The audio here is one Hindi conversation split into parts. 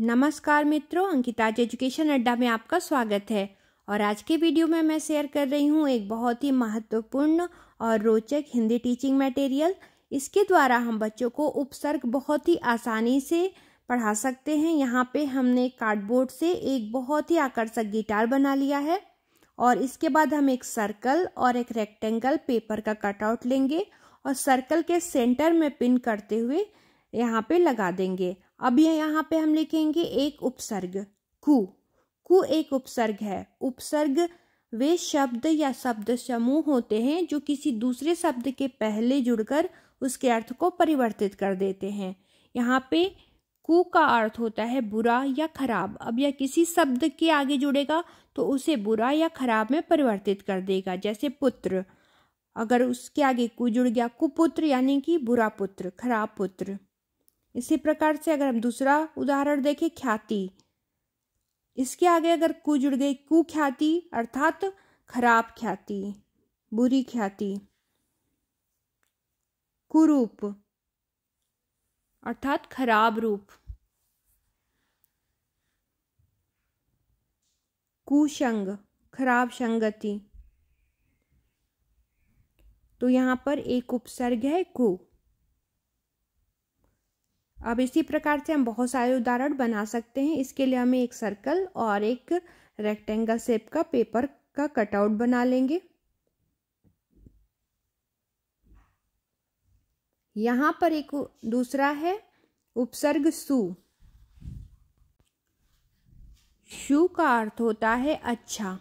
नमस्कार मित्रों अंकिताज एजुकेशन अड्डा में आपका स्वागत है और आज के वीडियो में मैं शेयर कर रही हूँ एक बहुत ही महत्वपूर्ण और रोचक हिंदी टीचिंग मटेरियल इसके द्वारा हम बच्चों को उपसर्ग बहुत ही आसानी से पढ़ा सकते हैं यहाँ पे हमने कार्डबोर्ड से एक बहुत ही आकर्षक गिटार बना लिया है और इसके बाद हम एक सर्कल और एक रेक्टेंगल पेपर का कटआउट लेंगे और सर्कल के सेंटर में पिन करते हुए यहाँ पे लगा देंगे अब ये यहाँ पे हम लिखेंगे एक उपसर्ग कु कु एक उपसर्ग है उपसर्ग वे शब्द या शब्द समूह होते हैं जो किसी दूसरे शब्द के पहले जुड़कर उसके अर्थ को परिवर्तित कर देते हैं यहाँ पे कु का अर्थ होता है बुरा या खराब अब यह किसी शब्द के आगे जुड़ेगा तो उसे बुरा या खराब में परिवर्तित कर देगा जैसे पुत्र अगर उसके आगे कु जुड़ गया कुपुत्र यानी कि बुरा पुत्र खराब पुत्र इसी प्रकार से अगर हम दूसरा उदाहरण देखें ख्याति इसके आगे अगर कु जुड़ गई कुख्याति अर्थात खराब ख्याति बुरी ख्याति कुरूप अर्थात खराब रूप कुशंग खराब संगति तो यहां पर एक उपसर्ग है कु अब इसी प्रकार से हम बहुत सारे उदाहरण बना सकते हैं इसके लिए हमें एक सर्कल और एक रेक्टेंगल शेप का पेपर का कटआउट बना लेंगे यहाँ पर एक दूसरा है उपसर्ग सु शु का अर्थ होता है अच्छा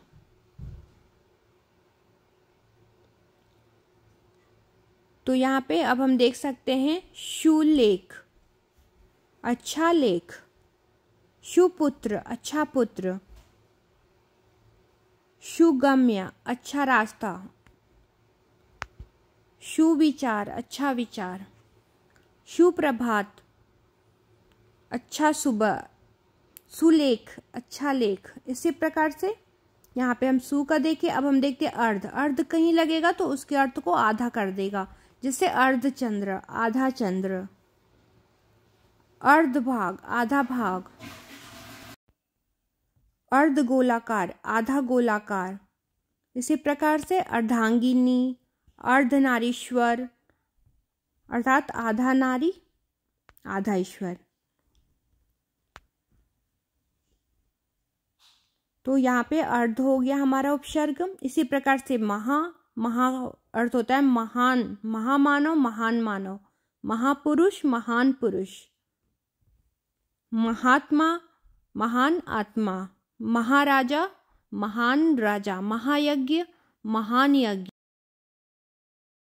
तो यहाँ पे अब हम देख सकते हैं शू लेख अच्छा लेख सुपुत्र अच्छा पुत्र सुगम्य अच्छा रास्ता सुविचार अच्छा विचार सुप्रभात अच्छा सुबह सुलेख अच्छा लेख इसी प्रकार से यहाँ पे हम सु का देखे अब हम देखते हैं अर्ध अर्ध कहीं लगेगा तो उसके अर्थ को आधा कर देगा जैसे अर्ध चंद्र आधा चंद्र अर्ध भाग आधा भाग अर्ध गोलाकार आधा गोलाकार इसी प्रकार से अर्धांगिनी अर्धनारीश्वर अर्थात आधा नारी आधा ईश्वर तो यहाँ पे अर्ध हो गया हमारा उपसर्ग इसी प्रकार से महा महा अर्थ होता है महान महामानव महान मानव महापुरुष महान पुरुष महात्मा महान आत्मा महाराजा महान राजा महायज्ञ महान यज्ञ